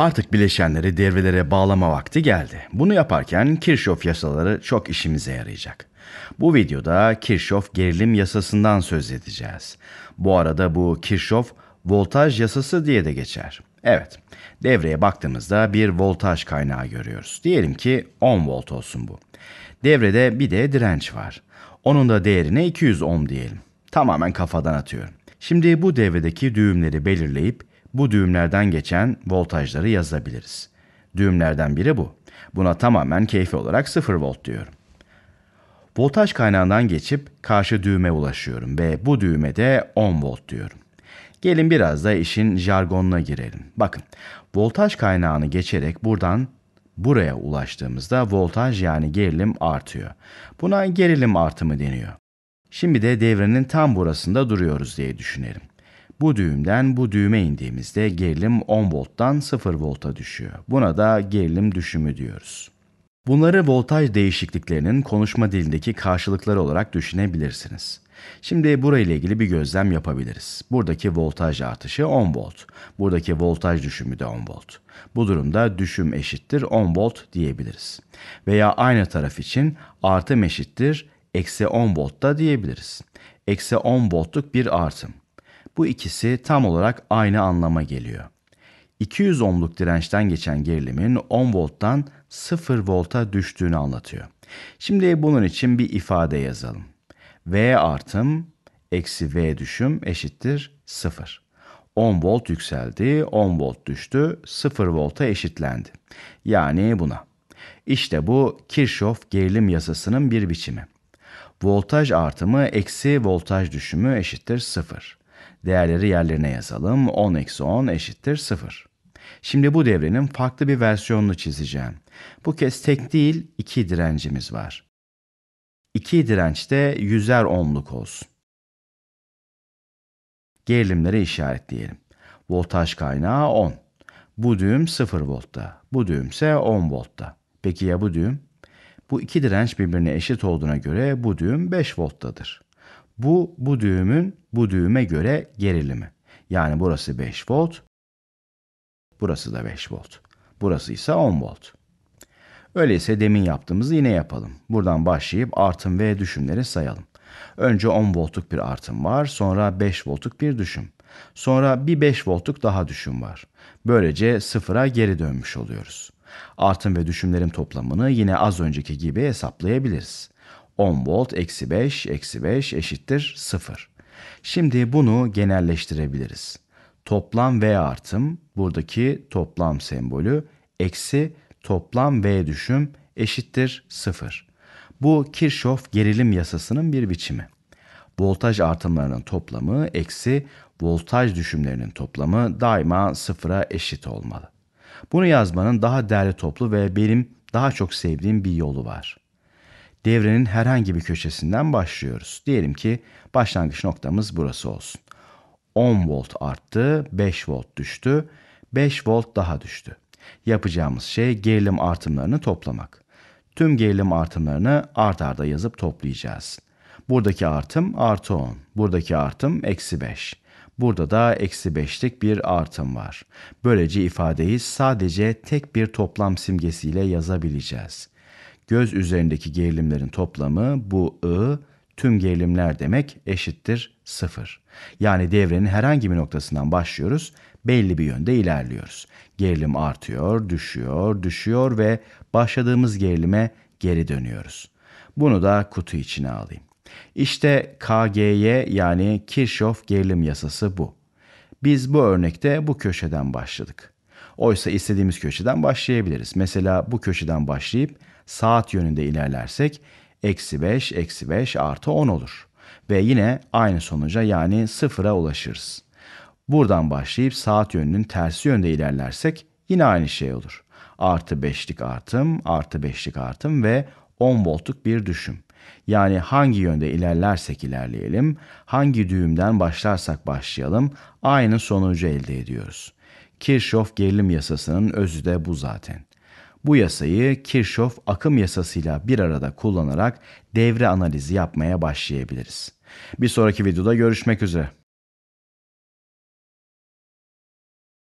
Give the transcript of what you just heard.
Artık bileşenleri devrelere bağlama vakti geldi. Bunu yaparken Kirchhoff yasaları çok işimize yarayacak. Bu videoda Kirchhoff gerilim yasasından söz edeceğiz. Bu arada bu Kirchhoff voltaj yasası diye de geçer. Evet, devreye baktığımızda bir voltaj kaynağı görüyoruz. Diyelim ki 10 volt olsun bu. Devrede bir de direnç var. Onun da değerine 200 ohm diyelim. Tamamen kafadan atıyorum. Şimdi bu devredeki düğümleri belirleyip bu düğümlerden geçen voltajları yazabiliriz. Düğümlerden biri bu. Buna tamamen keyfi olarak 0 volt diyorum. Voltaj kaynağından geçip karşı düğüme ulaşıyorum ve bu düğüme de 10 volt diyorum. Gelin biraz da işin jargonuna girelim. Bakın, voltaj kaynağını geçerek buradan buraya ulaştığımızda voltaj yani gerilim artıyor. Buna gerilim artımı deniyor. Şimdi de devrenin tam burasında duruyoruz diye düşünelim. Bu düğümden bu düğüme indiğimizde gerilim 10 volttan 0 volta düşüyor. Buna da gerilim düşümü diyoruz. Bunları voltaj değişikliklerinin konuşma dilindeki karşılıkları olarak düşünebilirsiniz. Şimdi burayla ilgili bir gözlem yapabiliriz. Buradaki voltaj artışı 10 volt. Buradaki voltaj düşümü de 10 volt. Bu durumda düşüm eşittir 10 volt diyebiliriz. Veya aynı taraf için artım eşittir eksi 10 volt da diyebiliriz. Eksi 10 voltluk bir artım. Bu ikisi tam olarak aynı anlama geliyor. 200 ohmluk dirençten geçen gerilimin 10 volttan 0 volta düştüğünü anlatıyor. Şimdi bunun için bir ifade yazalım. V artım eksi V düşüm eşittir 0. 10 volt yükseldi, 10 volt düştü, 0 volta eşitlendi. Yani buna. İşte bu Kirchhoff gerilim yasasının bir biçimi. Voltaj artımı eksi voltaj düşümü eşittir 0. Değerleri yerlerine yazalım. 10 eksi 10 eşittir 0. Şimdi bu devrenin farklı bir versiyonunu çizeceğim. Bu kez tek değil iki direncimiz var. İki direnç de yüzer ohmluk olsun. Gerilimleri işaretleyelim. Voltaj kaynağı 10. Bu düğüm 0 voltta. Bu düğümse 10 voltta. Peki ya bu düğüm? Bu iki direnç birbirine eşit olduğuna göre bu düğüm 5 volttadır. Bu bu düğümün bu düğüme göre gerilimi. Yani burası 5 volt. Burası da 5 volt. Burası ise 10 volt. Öyleyse demin yaptığımızı yine yapalım. Buradan başlayıp artım ve düşümleri sayalım. Önce 10 voltluk bir artım var, sonra 5 voltluk bir düşüm. Sonra bir 5 voltluk daha düşüm var. Böylece sıfıra geri dönmüş oluyoruz. Artım ve düşümlerin toplamını yine az önceki gibi hesaplayabiliriz. 10 volt eksi 5 eksi 5 eşittir 0. Şimdi bunu genelleştirebiliriz. Toplam V artım buradaki toplam sembolü eksi toplam V düşüm eşittir 0. Bu Kirchhoff gerilim yasasının bir biçimi. Voltaj artımlarının toplamı eksi voltaj düşümlerinin toplamı daima sıfıra eşit olmalı. Bunu yazmanın daha değerli toplu ve benim daha çok sevdiğim bir yolu var devrenin herhangi bir köşesinden başlıyoruz. Diyelim ki başlangıç noktamız burası olsun. 10 volt arttı, 5 volt düştü, 5 volt daha düştü. Yapacağımız şey gerilim artımlarını toplamak. Tüm gerilim artımlarını art arda yazıp toplayacağız. Buradaki artım artı 10, buradaki artım eksi 5. Burada da eksi 5'lik bir artım var. Böylece ifadeyi sadece tek bir toplam simgesiyle yazabileceğiz göz üzerindeki gerilimlerin toplamı bu I tüm gerilimler demek eşittir sıfır. Yani devrenin herhangi bir noktasından başlıyoruz, belli bir yönde ilerliyoruz. Gerilim artıyor, düşüyor, düşüyor ve başladığımız gerilime geri dönüyoruz. Bunu da kutu içine alayım. İşte KGY yani Kirchhoff gerilim yasası bu. Biz bu örnekte bu köşeden başladık. Oysa istediğimiz köşeden başlayabiliriz. Mesela bu köşeden başlayıp saat yönünde ilerlersek eksi 5 eksi 5 artı 10 olur. Ve yine aynı sonuca yani sıfıra ulaşırız. Buradan başlayıp saat yönünün tersi yönde ilerlersek yine aynı şey olur. Artı 5'lik artım, artı 5'lik artım ve 10 voltluk bir düşüm. Yani hangi yönde ilerlersek ilerleyelim, hangi düğümden başlarsak başlayalım aynı sonucu elde ediyoruz. Kirchhoff gerilim yasasının özü de bu zaten. Bu yasayı Kirchhoff akım yasasıyla bir arada kullanarak devre analizi yapmaya başlayabiliriz. Bir sonraki videoda görüşmek üzere.